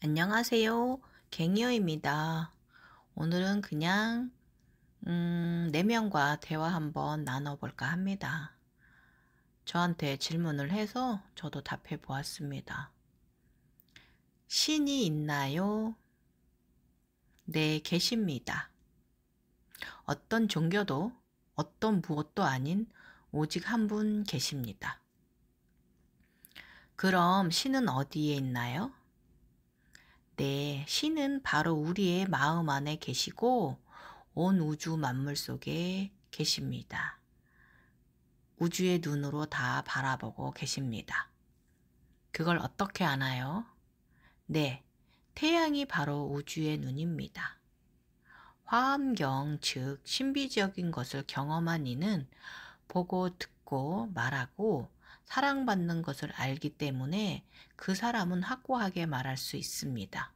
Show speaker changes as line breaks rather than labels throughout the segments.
안녕하세요. 갱이어입니다. 오늘은 그냥 음, 내면과 네 대화 한번 나눠볼까 합니다. 저한테 질문을 해서 저도 답해 보았습니다. 신이 있나요? 네, 계십니다. 어떤 종교도 어떤 무엇도 아닌 오직 한 분 계십니다. 그럼 신은 어디에 있나요? 때 신은 바로 우리의 마음 안에 계시고 온 우주 만물 속에 계십니다. 우주의 눈으로 다 바라보고 계십니다. 그걸 어떻게 아나요? 네, 태양이 바로 우주의 눈입니다. 화엄경 즉 신비적인 것을 경험한 이는 보고 듣고 말하고 사랑받는 것을 알기 때문에 그 사람은 확고하게 말할 수 있습니다.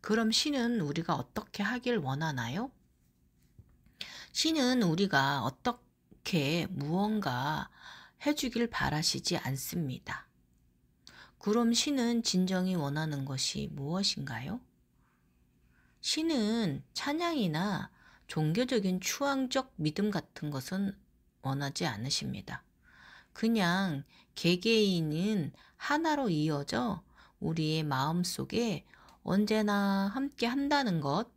그럼 신은 우리가 어떻게 하길 원하나요? 신은 우리가 어떻게 무언가 해주길 바라시지 않습니다. 그럼 신은 진정히 원하는 것이 무엇인가요? 신은 찬양이나 종교적인 추앙적 믿음 같은 것은 원하지 않으십니다. 그냥 개개인은 하나로 이어져 우리의 마음 속에 언제나 함께 한다는 것,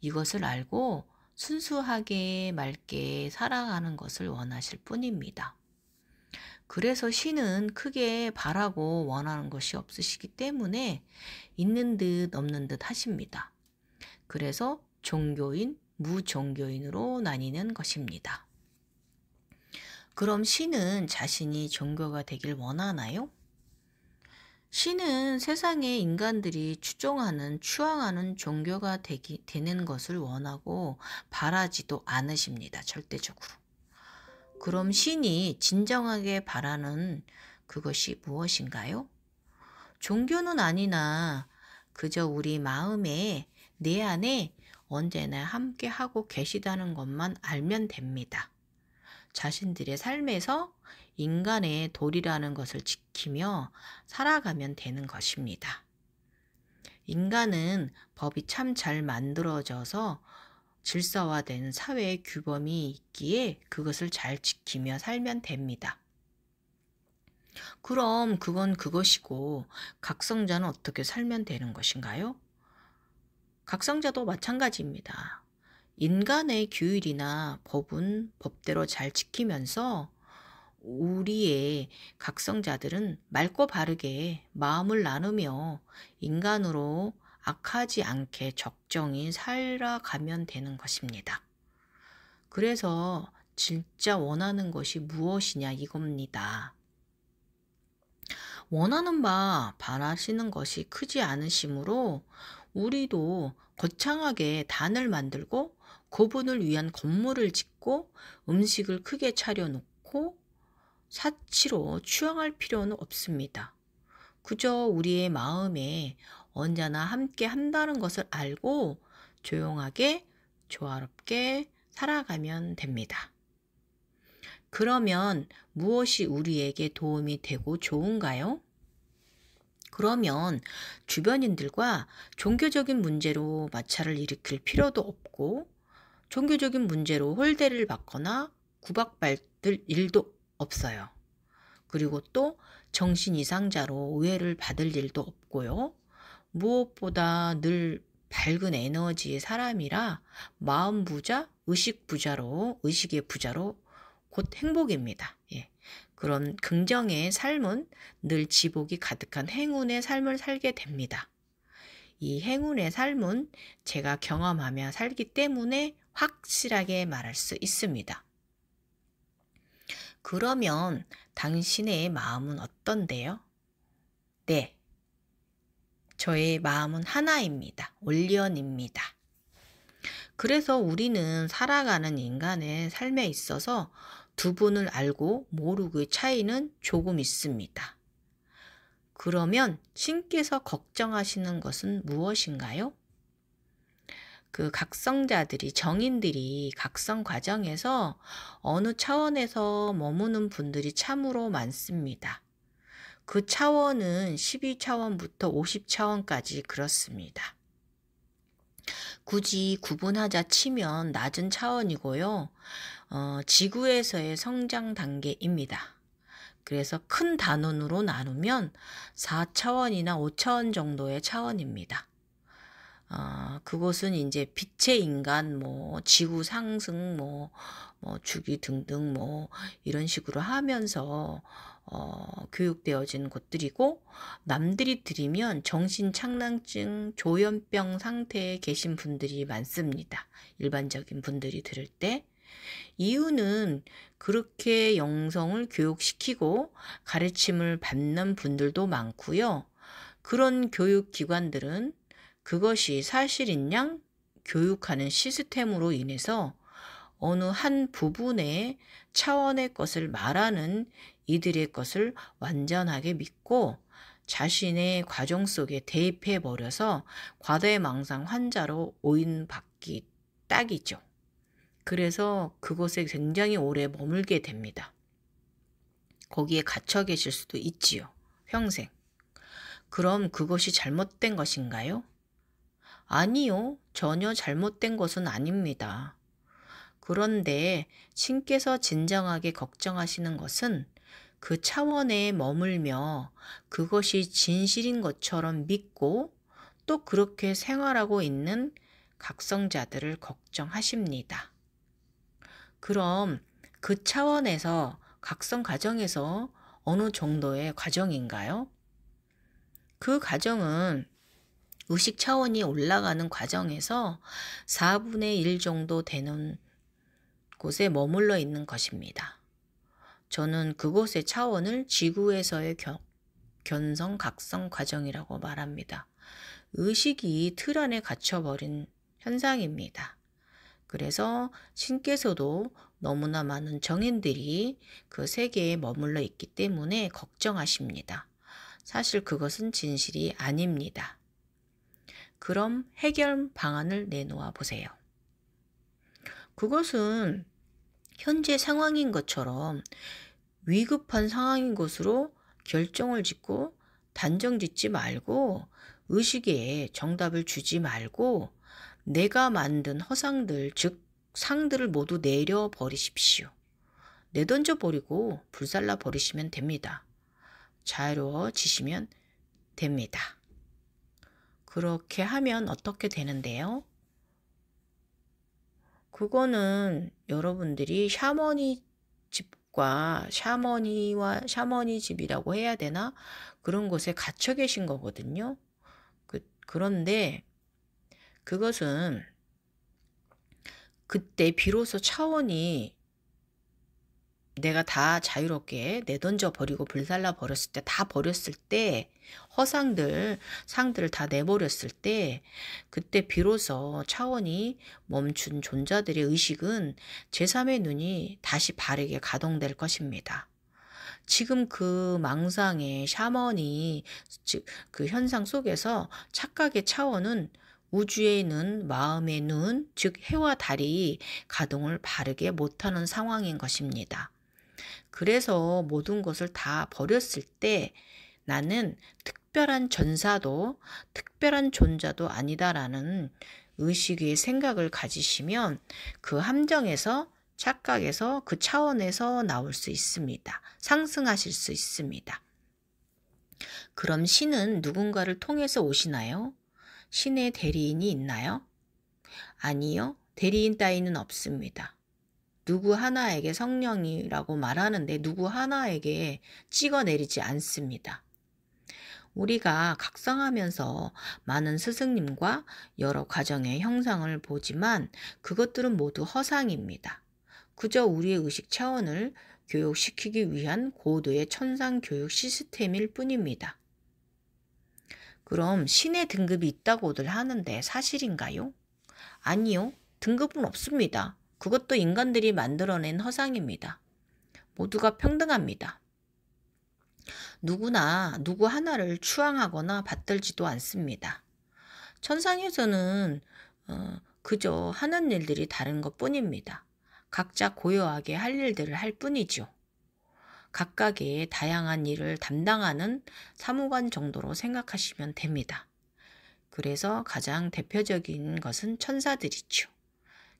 이것을 알고 순수하게 맑게 살아가는 것을 원하실 뿐입니다. 그래서 신은 크게 바라고 원하는 것이 없으시기 때문에 있는 듯 없는 듯 하십니다. 그래서 종교인, 무종교인으로 나뉘는 것입니다. 그럼 신은 자신이 종교가 되길 원하나요? 신은 세상의 인간들이 추종하는, 추앙하는 종교가 되기, 되는 것을 원하고 바라지도 않으십니다. 절대적으로. 그럼 신이 진정하게 바라는 그것이 무엇인가요? 종교는 아니나 그저 우리 마음에 내 안에 언제나 함께하고 계시다는 것만 알면 됩니다. 자신들의 삶에서 인간의 도리라는 것을 지키며 살아가면 되는 것입니다. 인간은 법이 참 잘 만들어져서 질서화된 사회의 규범이 있기에 그것을 잘 지키며 살면 됩니다. 그럼 그건 그것이고 각성자는 어떻게 살면 되는 것인가요? 각성자도 마찬가지입니다. 인간의 규율이나 법은 법대로 잘 지키면서 우리의 각성자들은 맑고 바르게 마음을 나누며 인간으로 악하지 않게 적정히 살아가면 되는 것입니다. 그래서 진짜 원하는 것이 무엇이냐 이겁니다. 원하는 바 바라시는 것이 크지 않으시므로 우리도 거창하게 단을 만들고 고분을 위한 건물을 짓고 음식을 크게 차려놓고 사치로 추앙할 필요는 없습니다. 그저 우리의 마음에 언제나 함께 한다는 것을 알고 조용하게 조화롭게 살아가면 됩니다. 그러면 무엇이 우리에게 도움이 되고 좋은가요? 그러면 주변인들과 종교적인 문제로 마찰을 일으킬 필요도 없고 종교적인 문제로 홀대를 받거나 구박받을 일도 없어요. 그리고 또 정신 이상자로 오해를 받을 일도 없고요. 무엇보다 늘 밝은 에너지의 사람이라 마음 부자, 의식 부자로, 의식의 부자로 곧 행복입니다. 예. 그런 긍정의 삶은 늘 지복이 가득한 행운의 삶을 살게 됩니다. 이 행운의 삶은 제가 경험하며 살기 때문에 확실하게 말할 수 있습니다. 그러면 당신의 마음은 어떤데요? 네. 저의 마음은 하나입니다. 올리언입니다. 그래서 우리는 살아가는 인간의 삶에 있어서 두 분을 알고 모르고의 차이는 조금 있습니다. 그러면 신께서 걱정하시는 것은 무엇인가요? 그 각성자들이 정인들이 각성 과정에서 어느 차원에서 머무는 분들이 참으로 많습니다. 그 차원은 12차원부터 50차원까지 그렇습니다. 굳이 구분하자 치면 낮은 차원이고요. 어, 지구에서의 성장 단계입니다. 그래서 큰 단원으로 나누면 4차원이나 5차원 정도의 차원입니다. 어, 그곳은 이제 빛의 인간, 뭐, 지구 상승, 뭐, 뭐, 주기 등등, 뭐, 이런 식으로 하면서, 어, 교육되어진 곳들이고, 남들이 들이면 정신착란증, 조현병 상태에 계신 분들이 많습니다. 일반적인 분들이 들을 때. 이유는 그렇게 영성을 교육시키고 가르침을 받는 분들도 많고요. 그런 교육기관들은 그것이 사실인 양 교육하는 시스템으로 인해서 어느 한 부분의 차원의 것을 말하는 이들의 것을 완전하게 믿고 자신의 과정 속에 대입해 버려서 과대망상 환자로 오인받기 딱이죠. 그래서 그곳에 굉장히 오래 머물게 됩니다. 거기에 갇혀 계실 수도 있지요. 평생. 그럼 그것이 잘못된 것인가요? 아니요. 전혀 잘못된 것은 아닙니다. 그런데 신께서 진정하게 걱정하시는 것은 그 차원에 머물며 그것이 진실인 것처럼 믿고 또 그렇게 생활하고 있는 각성자들을 걱정하십니다. 그럼 그 차원에서 각성 과정에서 어느 정도의 과정인가요? 그 과정은 의식 차원이 올라가는 과정에서 4분의 1 정도 되는 곳에 머물러 있는 것입니다. 저는 그곳의 차원을 지구에서의 견, 견성 각성 과정이라고 말합니다. 의식이 틀 안에 갇혀버린 현상입니다. 그래서 신께서도 너무나 많은 정인들이 그 세계에 머물러 있기 때문에 걱정하십니다. 사실 그것은 진실이 아닙니다. 그럼 해결 방안을 내놓아 보세요. 그것은 현재 상황인 것처럼 위급한 상황인 것으로 결정을 짓고 단정 짓지 말고 의식에 정답을 주지 말고 내가 만든 허상들, 즉 상들을 모두 내려 버리십시오. 내던져 버리고 불살라 버리시면 됩니다. 자유로워지시면 됩니다. 그렇게 하면 어떻게 되는데요? 그거는 여러분들이 샤머니 집과 샤머니와 샤머니 집이라고 해야 되나? 그런 곳에 갇혀 계신 거거든요. 그, 그런데 그것은 그때 비로소 차원이 내가 다 자유롭게 내던져 버리고 불살라 버렸을 때 다 버렸을 때 허상들 상들을 다 내버렸을 때 그때 비로소 차원이 멈춘 존재들의 의식은 제3의 눈이 다시 바르게 가동될 것입니다. 지금 그 망상의 샤머니 즉 그 현상 속에서 착각의 차원은 우주의 는 마음의 눈, 즉 해와 달이 가동을 바르게 못하는 상황인 것입니다. 그래서 모든 것을 다 버렸을 때 나는 특별한 전사도 특별한 존재도 아니다라는 의식의 생각을 가지시면 그 함정에서 착각에서 그 차원에서 나올 수 있습니다. 상승하실 수 있습니다. 그럼 신은 누군가를 통해서 오시나요? 신의 대리인이 있나요? 아니요. 대리인 따위는 없습니다. 누구 하나에게 성령이라고 말하는데 누구 하나에게 찍어내리지 않습니다. 우리가 각성하면서 많은 스승님과 여러 과정의 형상을 보지만 그것들은 모두 허상입니다. 그저 우리의 의식 차원을 교육시키기 위한 고도의 천상 교육 시스템일 뿐입니다. 그럼 신의 등급이 있다고들 하는데 사실인가요? 아니요. 등급은 없습니다. 그것도 인간들이 만들어낸 허상입니다. 모두가 평등합니다. 누구나 누구 하나를 추앙하거나 받들지도 않습니다. 천상에서는 어, 그저 하는 일들이 다른 것 뿐입니다. 각자 고요하게 할 일들을 할 뿐이죠. 각각의 다양한 일을 담당하는 사무관 정도로 생각하시면 됩니다. 그래서 가장 대표적인 것은 천사들이죠.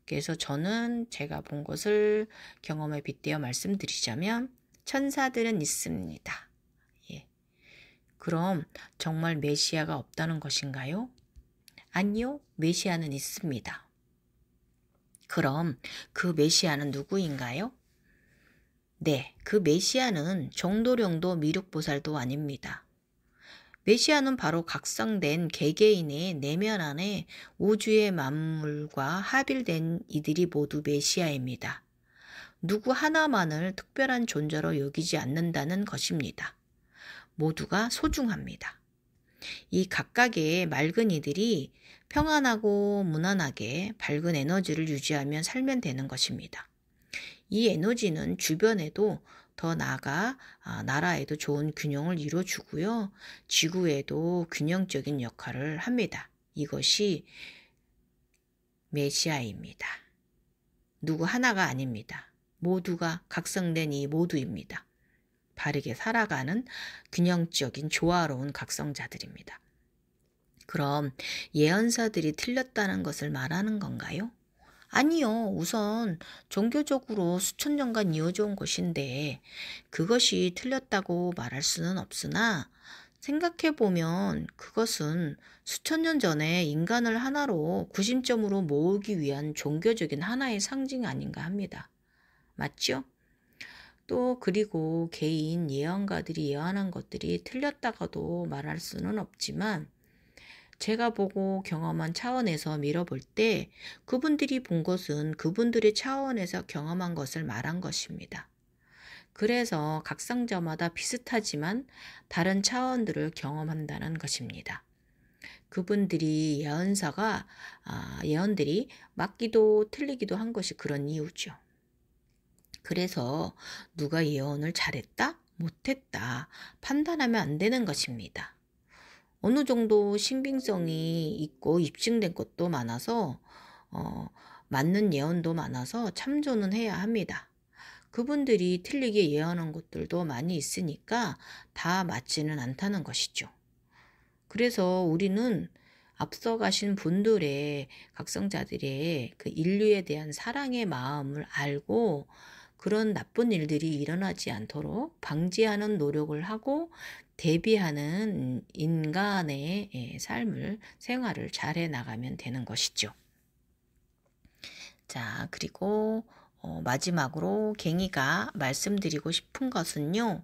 그래서 저는 제가 본 것을 경험에 빗대어 말씀드리자면 천사들은 있습니다. 예. 그럼 정말 메시아가 없다는 것인가요? 아니요, 메시아는 있습니다. 그럼 그 메시아는 누구인가요? 네, 그 메시아는 정도령도 미륵보살도 아닙니다. 메시아는 바로 각성된 개개인의 내면 안에 우주의 만물과 합일된 이들이 모두 메시아입니다. 누구 하나만을 특별한 존재로 여기지 않는다는 것입니다. 모두가 소중합니다. 이 각각의 맑은 이들이 평안하고 무난하게 밝은 에너지를 유지하면 살면 되는 것입니다. 이 에너지는 주변에도 더 나아가 아, 나라에도 좋은 균형을 이루어주고요 지구에도 균형적인 역할을 합니다. 이것이 메시아입니다. 누구 하나가 아닙니다. 모두가 각성된 이 모두입니다. 바르게 살아가는 균형적인 조화로운 각성자들입니다. 그럼 예언사들이 틀렸다는 것을 말하는 건가요? 아니요. 우선 종교적으로 수천 년간 이어져 온 것인데 그것이 틀렸다고 말할 수는 없으나 생각해보면 그것은 수천 년 전에 인간을 하나로 구심점으로 모으기 위한 종교적인 하나의 상징 아닌가 합니다. 맞죠? 또 그리고 개인 예언가들이 예언한 것들이 틀렸다가도 말할 수는 없지만 제가 보고 경험한 차원에서 밀어볼 때 그분들이 본 것은 그분들의 차원에서 경험한 것을 말한 것입니다. 그래서 각상자마다 비슷하지만 다른 차원들을 경험한다는 것입니다. 그분들이 예언사가 아, 예언들이 맞기도 틀리기도 한 것이 그런 이유죠. 그래서 누가 예언을 잘했다 못했다 판단하면 안 되는 것입니다. 어느 정도 신빙성이 있고 입증된 것도 많아서 어, 맞는 예언도 많아서 참조는 해야 합니다. 그분들이 틀리게 예언한 것들도 많이 있으니까 다 맞지는 않다는 것이죠. 그래서 우리는 앞서가신 분들의 각성자들의 그 인류에 대한 사랑의 마음을 알고 그런 나쁜 일들이 일어나지 않도록 방지하는 노력을 하고 대비하는 인간의 예, 삶을 생활을 잘해 나가면 되는 것이죠. 자, 그리고 어, 마지막으로 갱이가 말씀드리고 싶은 것은요.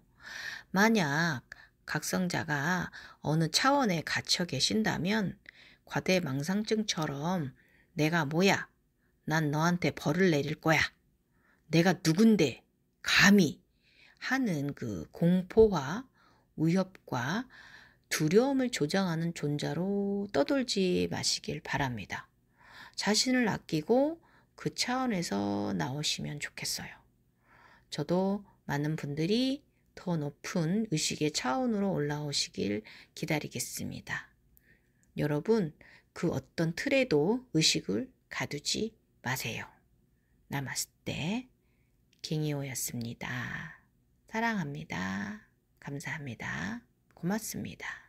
만약 각성자가 어느 차원에 갇혀 계신다면 과대망상증처럼 내가 뭐야? 난 너한테 벌을 내릴 거야. 내가 누군데 감히 하는 그 공포와 위협과 두려움을 조장하는 존재로 떠돌지 마시길 바랍니다. 자신을 아끼고 그 차원에서 나오시면 좋겠어요. 저도 많은 분들이 더 높은 의식의 차원으로 올라오시길 기다리겠습니다. 여러분, 그 어떤 틀에도 의식을 가두지 마세요. 나마스테. 갱이오였습니다. 사랑합니다. 감사합니다. 고맙습니다.